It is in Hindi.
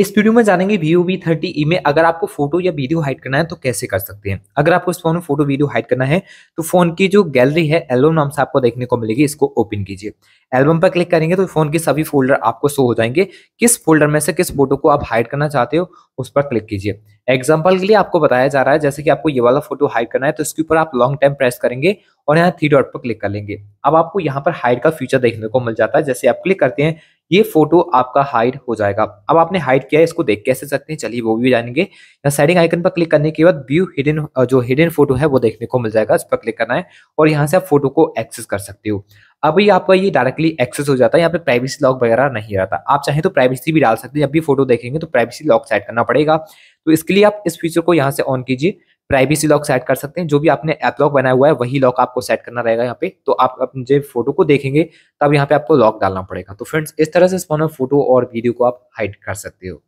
इस वीडियो में जानेंगे V V thirty E e में अगर आपको फोटो या वीडियो हाइड करना है तो कैसे कर सकते हैं अगर आपको इस फोन में फोटो वीडियो हाइड करना है तो फोन की जो गैलरी है एल्बम नाम से आपको देखने को मिलेगी इसको ओपन कीजिए एल्बम पर क्लिक करेंगे तो फोन के सभी फोल्डर आपको शो हो जाएंगे किस फोल्डर में से किस फोटो को आप हाइड करना चाहते हो उस पर क्लिक कीजिए एग्जाम्पल के लिए आपको बताया जा रहा है जैसे कि आपको ये वाला फोटो हाइड करना है तो इसके ऊपर आप लॉन्ग टाइम प्रेस करेंगे और यहाँ थ्री डॉट पर क्लिक कर लेंगे अब आपको यहाँ पर हाइड का फीचर देखने को मिल जाता है जैसे आप क्लिक करते हैं ये फोटो आपका हाइड हो जाएगा अब आपने हाइड किया है इसको देख कैसे सकते हैं चलिए वो भी जानेंगे यहाँ सेटिंग आइकन पर क्लिक करने के बाद व्यू हिडन जो हिडन फोटो है वो देखने को मिल जाएगा इस पर क्लिक करना है और यहाँ से आप फोटो को एक्सेस कर सकते हो अभी आपका ये डायरेक्टली एक्सेस हो जाता है यहाँ पे प्राइवेसी लॉक वगैरह नहीं रहता आप चाहे तो प्राइवेसी भी डाल सकते हैं जब भी फोटो देखेंगे तो प्राइवेसी लॉक सेट करना पड़ेगा तो इसके लिए आप इस फीचर को यहाँ से ऑन कीजिए प्राइवेसी लॉक सेट कर सकते हैं जो भी आपने ऐप लॉक बनाया हुआ है वही लॉक आपको सेट करना रहेगा यहाँ पे तो आप अपने जब फोटो को देखेंगे तब यहाँ पे आपको लॉक डालना पड़ेगा तो फ्रेंड्स इस तरह से फोटो और वीडियो को आप हाइड कर सकते हो